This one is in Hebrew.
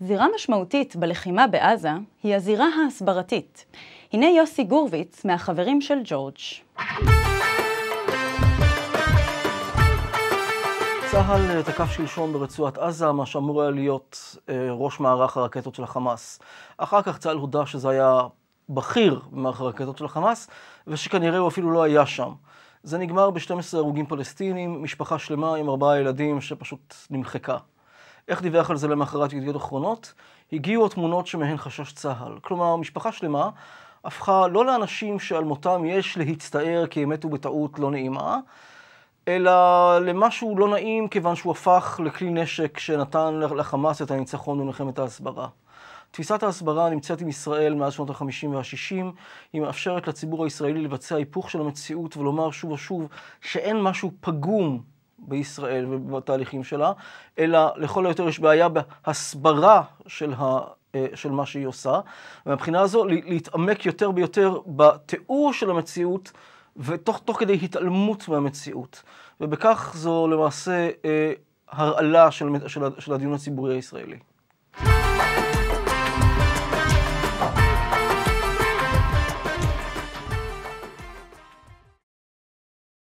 זירה משמעותית בלחימה בעזה היא הזירה ההסברתית. הנה יוסי גורביץ מהחברים של ג'ורג'. צה"ל תקף שלשום ברצועת עזה מה שאמור היה להיות אה, ראש מערך הרקטות של החמאס. אחר כך צה"ל הודה שזה היה בכיר במערך הרקטות של החמאס, ושכנראה הוא אפילו לא היה שם. זה נגמר ב-12 הרוגים פלסטינים, משפחה שלמה עם ארבעה ילדים שפשוט נמחקה. איך דיווח על זה למחרת ידיעות אחרונות? הגיעו התמונות שמהן חשש צה"ל. כלומר, משפחה שלמה הפכה לא לאנשים שעל מותם יש להצטער כי הם מתו בטעות לא נעימה, אלא למשהו לא נעים כיוון שהוא הפך לכלי נשק שנתן לחמאס את הניצחון במלחמת ההסברה. תפיסת ההסברה הנמצאת עם ישראל מאז שנות ה-50 וה-60, היא מאפשרת לציבור הישראלי לבצע היפוך של המציאות ולומר שוב ושוב שאין משהו פגום בישראל ובתהליכים שלה, אלא לכל היותר יש בעיה בהסברה של, ה, אה, של מה שהיא עושה. ומבחינה הזו להתעמק יותר ויותר בתיאור של המציאות, ותוך תוך כדי התעלמות מהמציאות. ובכך זו למעשה אה, הרעלה של, של, של הדיון הציבורי הישראלי.